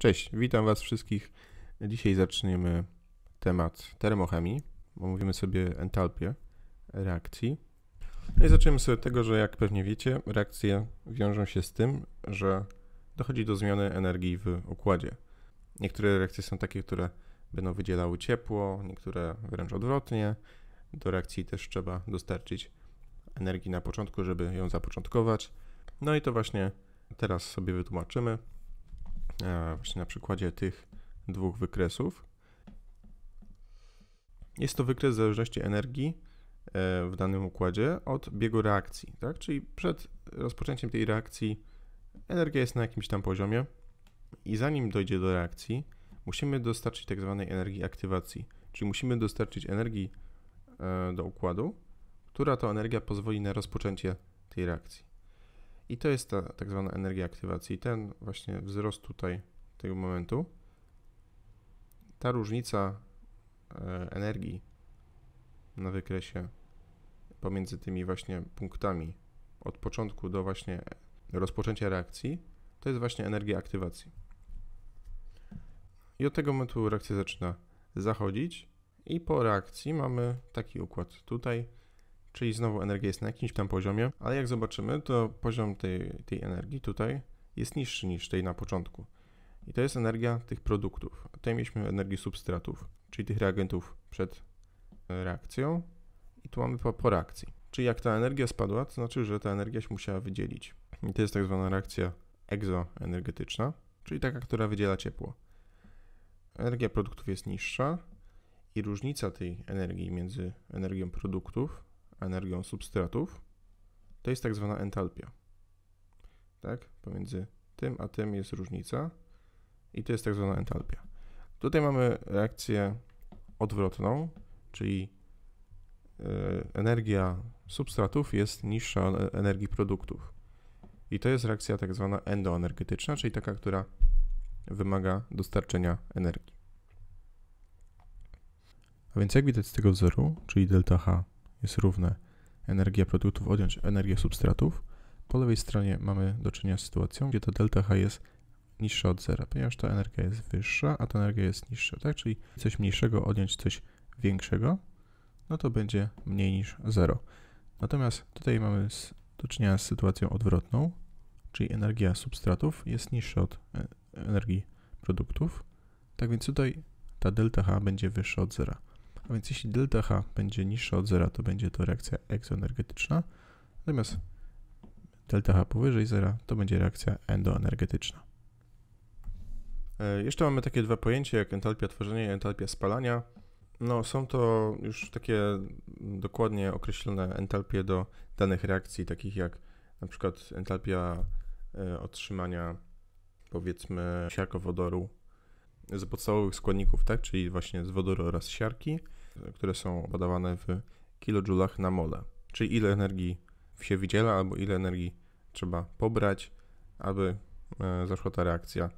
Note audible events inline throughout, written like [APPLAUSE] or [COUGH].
Cześć, witam Was wszystkich. Dzisiaj zaczniemy temat termochemii. Omówimy sobie entalpię reakcji. No i zaczniemy sobie od tego, że jak pewnie wiecie, reakcje wiążą się z tym, że dochodzi do zmiany energii w układzie. Niektóre reakcje są takie, które będą wydzielały ciepło, niektóre wręcz odwrotnie. Do reakcji też trzeba dostarczyć energii na początku, żeby ją zapoczątkować. No i to właśnie teraz sobie wytłumaczymy. E, właśnie na przykładzie tych dwóch wykresów. Jest to wykres zależności energii e, w danym układzie od biegu reakcji, tak? Czyli przed rozpoczęciem tej reakcji energia jest na jakimś tam poziomie i zanim dojdzie do reakcji, musimy dostarczyć tak zwanej energii aktywacji, czyli musimy dostarczyć energii e, do układu, która to energia pozwoli na rozpoczęcie tej reakcji. I to jest ta tak zwana energia aktywacji. Ten właśnie wzrost tutaj tego momentu. Ta różnica e, energii na wykresie pomiędzy tymi właśnie punktami od początku do właśnie rozpoczęcia reakcji, to jest właśnie energia aktywacji. I od tego momentu reakcja zaczyna zachodzić i po reakcji mamy taki układ. Tutaj czyli znowu energia jest na jakimś tam poziomie, ale jak zobaczymy, to poziom tej, tej energii tutaj jest niższy niż tej na początku. I to jest energia tych produktów. Tutaj mieliśmy energię substratów, czyli tych reagentów przed e, reakcją i tu mamy po, po reakcji. Czyli jak ta energia spadła, to znaczy, że ta energia się musiała wydzielić. I to jest tak zwana reakcja egzoenergetyczna, czyli taka, która wydziela ciepło. Energia produktów jest niższa i różnica tej energii między energią produktów energią substratów, to jest tak zwana entalpia. Tak? Pomiędzy tym a tym jest różnica i to jest tak zwana entalpia. Tutaj mamy reakcję odwrotną, czyli e, energia substratów jest niższa od e, energii produktów. I to jest reakcja tak zwana endoenergetyczna, czyli taka, która wymaga dostarczenia energii. A więc jak widać z tego wzoru, czyli delta H jest równe energia produktów odjąć energię substratów, po lewej stronie mamy do czynienia z sytuacją, gdzie ta delta H jest niższa od zera, ponieważ ta energia jest wyższa, a ta energia jest niższa, tak? Czyli coś mniejszego odjąć coś większego, no to będzie mniej niż 0. Natomiast tutaj mamy do czynienia z sytuacją odwrotną, czyli energia substratów jest niższa od e, energii produktów. Tak więc tutaj ta delta H będzie wyższa od zera. A więc jeśli delta H będzie niższa od zera, to będzie to reakcja egzoenergetyczna. Natomiast delta H powyżej zera to będzie reakcja endoenergetyczna. E, jeszcze mamy takie dwa pojęcia jak entalpia tworzenia i entalpia spalania. No, są to już takie dokładnie określone entalpie do danych reakcji, takich jak na przykład entalpia e, otrzymania powiedzmy siarkowodoru z podstawowych składników, tak, czyli właśnie z wodoru oraz siarki które są podawane w kilojulach na mole, czyli ile energii się wydziela albo ile energii trzeba pobrać, aby e, zaszła ta reakcja,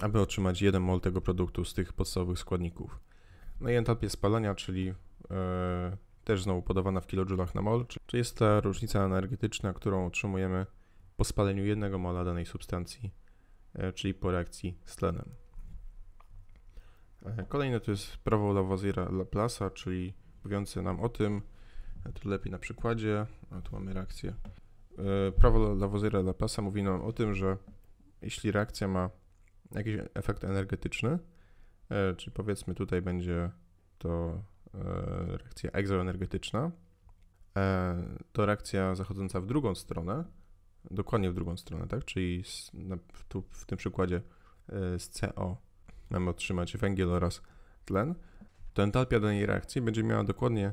aby otrzymać 1 mol tego produktu z tych podstawowych składników. No i spalania, czyli e, też znowu podawana w kilojulach na mol, czyli jest ta różnica energetyczna, którą otrzymujemy po spaleniu jednego mola danej substancji, e, czyli po reakcji z tlenem. E, kolejne to jest prawo Lavoisiera Laplace'a, czyli mówiące nam o tym, tu lepiej na przykładzie, a tu mamy reakcję. E, prawo Lavoisiera Laplace'a mówi nam o tym, że jeśli reakcja ma jakiś efekt energetyczny, e, czyli powiedzmy tutaj będzie to reakcja egzoenergetyczna, to reakcja zachodząca w drugą stronę, dokładnie w drugą stronę, tak? Czyli z, na, tu w tym przykładzie z CO mamy otrzymać węgiel oraz tlen, to entalpia danej reakcji będzie miała dokładnie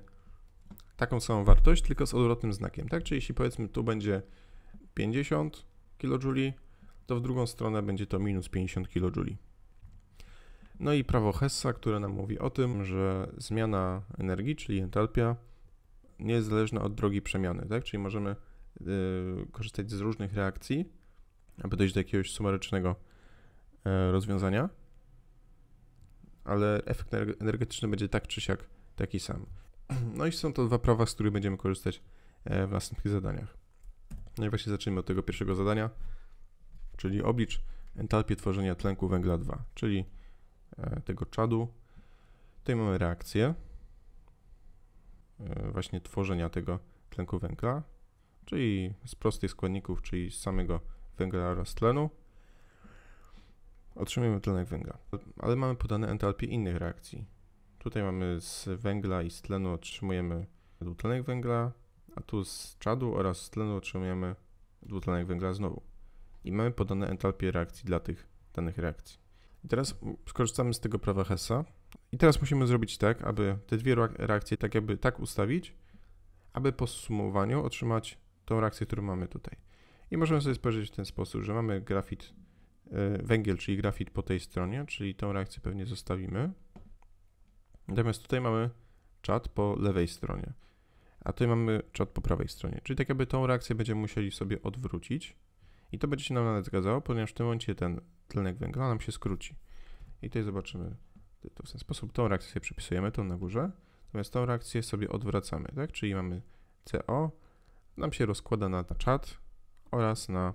taką samą wartość, tylko z odwrotnym znakiem. Tak? Czyli jeśli powiedzmy tu będzie 50 kJ, to w drugą stronę będzie to minus 50 kJ. No i prawo Hessa, które nam mówi o tym, że zmiana energii, czyli entalpia, nie jest zależna od drogi przemiany, tak? Czyli możemy y, korzystać z różnych reakcji, aby dojść do jakiegoś sumarycznego y, rozwiązania ale efekt energetyczny będzie tak czy siak taki sam. [CLEARS THROAT] No i są to dwa prawa, z których będziemy korzystać e, w następnych zadaniach. No i właśnie zacznijmy od tego pierwszego zadania, czyli oblicz entalpię tworzenia tlenku węgla 2, czyli e, tego czadu. Tutaj mamy reakcję e, właśnie tworzenia tego tlenku węgla, czyli z prostych składników, czyli z samego węgla oraz tlenu otrzymujemy tlenek węgla. Ale mamy podane entalpie innych reakcji. Tutaj mamy z węgla i z tlenu otrzymujemy dwutlenek węgla, a tu z czadu oraz z tlenu otrzymujemy dwutlenek węgla znowu. I mamy podane entalpie reakcji dla tych danych reakcji. I teraz skorzystamy z tego prawa Hessa. I teraz musimy zrobić tak, aby te dwie reakcje tak jakby tak ustawić, aby po sumowaniu otrzymać tą reakcję, którą mamy tutaj. I możemy sobie spojrzeć w ten sposób, że mamy grafit E, węgiel, czyli grafit po tej stronie, czyli tą reakcję pewnie zostawimy. Natomiast tutaj mamy czat po lewej stronie, a tutaj mamy czat po prawej stronie, czyli tak jakby tą reakcję będziemy musieli sobie odwrócić i to będzie się nam nawet zgadzało, ponieważ w tym momencie ten tlenek węgla nam się skróci. I tutaj zobaczymy to w ten sposób. Tą reakcję sobie przypisujemy, tą na górze, natomiast tą reakcję sobie odwracamy, tak? Czyli mamy CO, nam się rozkłada na czat oraz na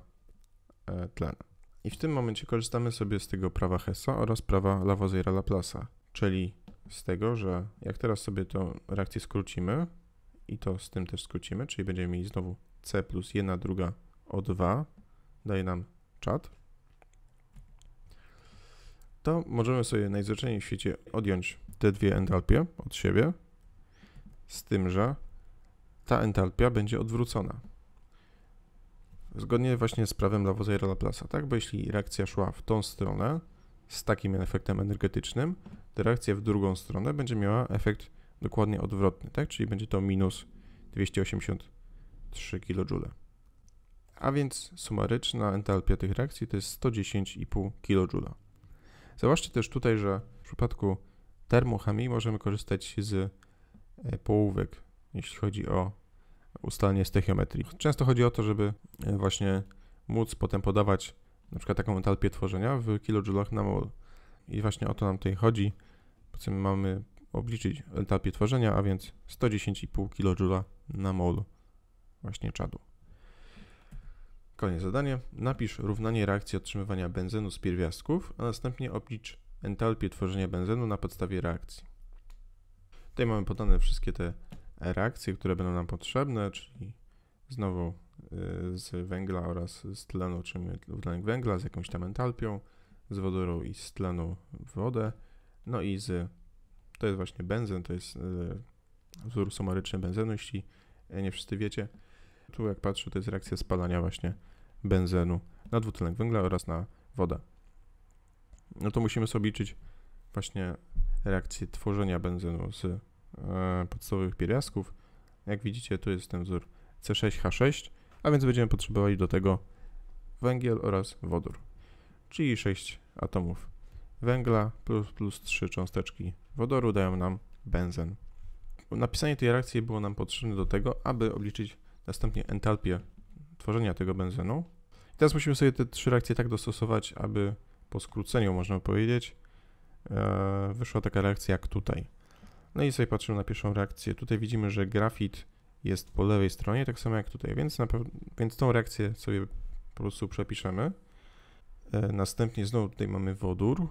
e, tlen. I w tym momencie korzystamy sobie z tego prawa Hessa oraz prawa Lavoisiera Laplace'a, czyli z tego, że jak teraz sobie tą reakcję skrócimy i to z tym też skrócimy, czyli będziemy mieli znowu C plus 1 druga O2 daje nam czat, to możemy sobie najzwyczajniej w świecie odjąć te dwie entalpie od siebie, z tym, że ta entalpia będzie odwrócona. Zgodnie właśnie z prawem Lavoisiera Laplace'a, tak? Bo jeśli reakcja szła w tą stronę z takim efektem energetycznym, to reakcja w drugą stronę będzie miała efekt dokładnie odwrotny, tak? Czyli będzie to minus 283 kJ. A więc sumaryczna entalpia tych reakcji to jest 110,5 kJ. Zauważcie też tutaj, że w przypadku termochemii możemy korzystać z e, połówek, jeśli chodzi o ustalenie stoichiometrii. Często chodzi o to, żeby e, właśnie móc potem podawać na przykład taką entalpię tworzenia w kilojoulach na mol. I właśnie o to nam tutaj chodzi. Potem mamy obliczyć entalpię tworzenia, a więc 110,5 kJ na mol właśnie czadu. Kolejne zadanie. Napisz równanie reakcji otrzymywania benzenu z pierwiastków, a następnie oblicz entalpię tworzenia benzenu na podstawie reakcji. Tutaj mamy podane wszystkie te reakcje, które będą nam potrzebne, czyli znowu y, z węgla oraz z tlenu, czyli dwutlenek węgla z jakąś tam entalpią, z wodoru i z tlenu wodę, no i z, to jest właśnie benzen, to jest y, wzór sumaryczny benzenu, jeśli nie wszyscy wiecie. Tu jak patrzę, to jest reakcja spalania właśnie benzenu na dwutlenek węgla oraz na wodę. No to musimy sobie liczyć właśnie reakcję tworzenia benzenu z E, podstawowych pierwiastków. Jak widzicie, tu jest ten wzór C6H6, a więc będziemy potrzebowali do tego węgiel oraz wodór, czyli 6 atomów węgla plus, plus 3 cząsteczki wodoru dają nam benzen. Napisanie tej reakcji było nam potrzebne do tego, aby obliczyć następnie entalpię tworzenia tego benzenu. I teraz musimy sobie te trzy reakcje tak dostosować, aby po skróceniu, można powiedzieć, e, wyszła taka reakcja jak tutaj. No i sobie patrzymy na pierwszą reakcję. Tutaj widzimy, że grafit jest po lewej stronie, tak samo jak tutaj, więc, na, więc tą reakcję sobie po prostu przepiszemy. E, następnie znowu tutaj mamy wodór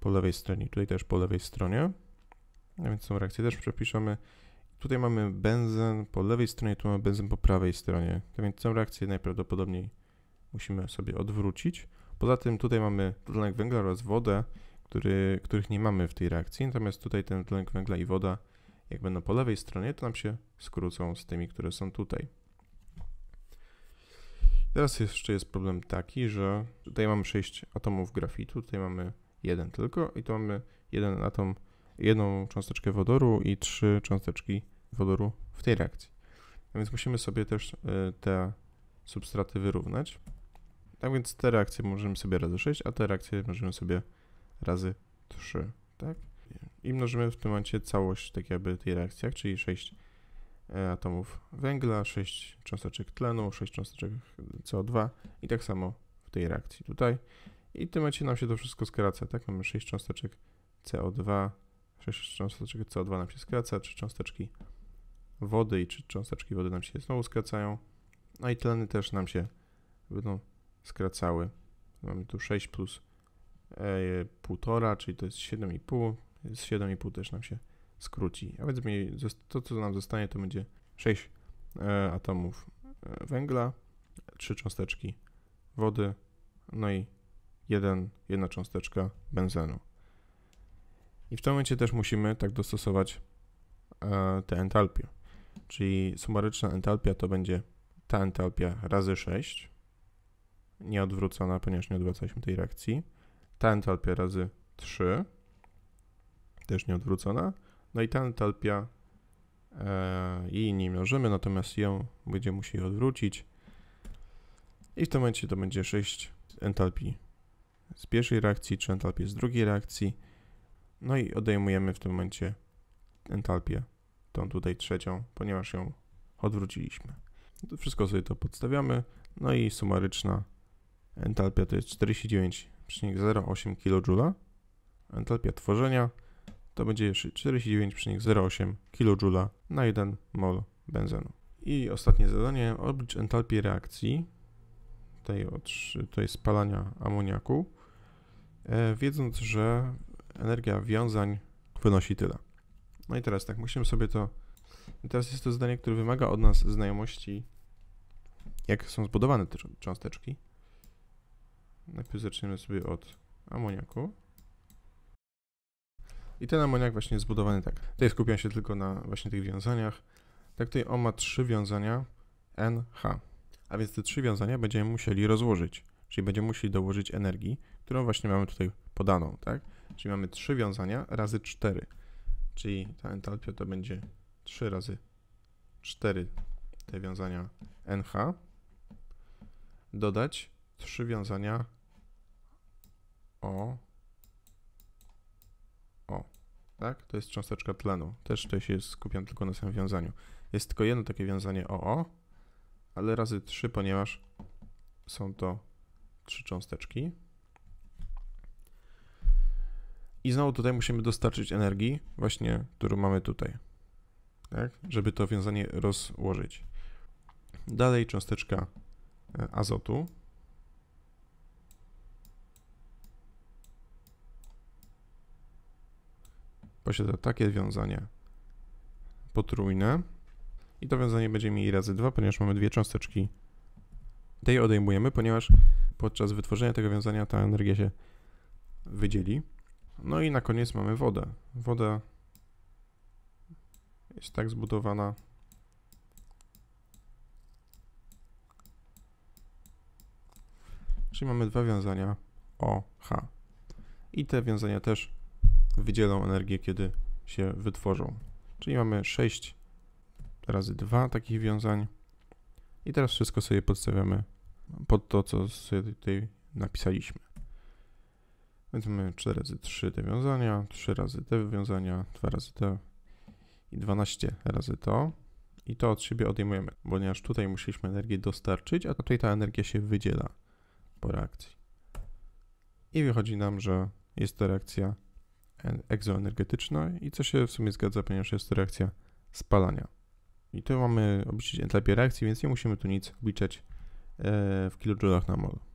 po lewej stronie, tutaj też po lewej stronie, a no więc tą reakcję też przepiszemy. Tutaj mamy benzen po lewej stronie, tu mamy benzen po prawej stronie, to tak więc tą reakcję najprawdopodobniej musimy sobie odwrócić. Poza tym tutaj mamy dwutlenek węgla oraz wodę, który, których nie mamy w tej reakcji, natomiast tutaj ten tlenek węgla i woda, jak będą po lewej stronie, to nam się skrócą z tymi, które są tutaj. Teraz jeszcze jest problem taki, że tutaj mamy 6 atomów grafitu, tutaj mamy jeden tylko i tu mamy jeden atom, jedną cząsteczkę wodoru i trzy cząsteczki wodoru w tej reakcji. A no więc musimy sobie też e, te substraty wyrównać. Tak więc te reakcje możemy sobie 6, a te reakcje możemy sobie razy 3, tak? I mnożymy w tym momencie całość tak jakby tej reakcji, czyli 6 e, atomów węgla, 6 cząsteczek tlenu, 6 cząsteczek CO2 i tak samo w tej reakcji tutaj. I w tym momencie nam się to wszystko skraca, tak? Mamy 6 cząsteczek CO2, 6 cząsteczek CO2 nam się skraca, 3 cząsteczki wody i 3 cząsteczki wody nam się znowu skracają, No i tleny też nam się będą skracały. Mamy tu 6 plus 1,5, e, czyli to jest 7,5. Z 7,5 też nam się skróci. A więc to, co nam zostanie, to będzie 6 e, atomów e, węgla, 3 cząsteczki wody, no i 1, jedna cząsteczka benzenu. I w tym momencie też musimy tak dostosować tę entalpię. Czyli sumaryczna entalpia to będzie ta entalpia razy 6, nieodwrócona, ponieważ nie odwracaliśmy tej reakcji ta entalpia razy 3, też nieodwrócona, no i ta entalpia, e, jej nie mnożymy, natomiast ją będziemy musieli odwrócić i w tym momencie to będzie 6 entalpii z pierwszej reakcji, 3 entalpii z drugiej reakcji, no i odejmujemy w tym momencie entalpię, tą tutaj trzecią, ponieważ ją odwróciliśmy. To wszystko sobie to podstawiamy, no i sumaryczna entalpia to jest 49 49,08 kJ. Entalpia tworzenia to będzie 49,08 kJ na 1 mol benzenu. I ostatnie zadanie, oblicz entalpię reakcji, tej od, tutaj spalania amoniaku, e, wiedząc, że energia wiązań wynosi tyle. No i teraz tak, musimy sobie to... Teraz jest to zadanie które wymaga od nas znajomości, jak są zbudowane te cząsteczki. Najpierw zaczniemy sobie od amoniaku. I ten amoniak właśnie jest zbudowany tak. Tutaj skupiam się tylko na właśnie tych wiązaniach. Tak tutaj on ma trzy wiązania NH. A więc te trzy wiązania będziemy musieli rozłożyć. Czyli będziemy musieli dołożyć energii, którą właśnie mamy tutaj podaną, tak? Czyli mamy trzy wiązania razy 4. Czyli ta entalpia to będzie 3 razy 4 te wiązania NH. Dodać trzy wiązania o. O. Tak? To jest cząsteczka tlenu. Też tutaj się skupiam tylko na samym wiązaniu. Jest tylko jedno takie wiązanie OO, ale razy trzy, ponieważ są to trzy cząsteczki. I znowu tutaj musimy dostarczyć energii, właśnie, którą mamy tutaj. Tak? Żeby to wiązanie rozłożyć. Dalej cząsteczka e, azotu. posiada takie wiązanie potrójne i to wiązanie będzie mieli razy 2, ponieważ mamy dwie cząsteczki. Tej odejmujemy, ponieważ podczas wytworzenia tego wiązania ta energia się wydzieli. No i na koniec mamy wodę. Woda jest tak zbudowana, czyli mamy dwa wiązania OH. I te wiązania też wydzielą energię, kiedy się wytworzą. Czyli mamy 6 razy 2 takich wiązań. I teraz wszystko sobie podstawiamy pod to, co sobie tutaj napisaliśmy. Więc mamy 4 razy 3 te wiązania, 3 razy te wiązania, 2 razy te i 12 razy to. I to od siebie odejmujemy, ponieważ tutaj musieliśmy energię dostarczyć, a tutaj ta energia się wydziela po reakcji. I wychodzi nam, że jest to reakcja egzoenergetyczna i co się w sumie zgadza, ponieważ jest to reakcja spalania. I tu mamy obliczyć entalpię reakcji, więc nie musimy tu nic obliczać e, w kilojoulach na mol.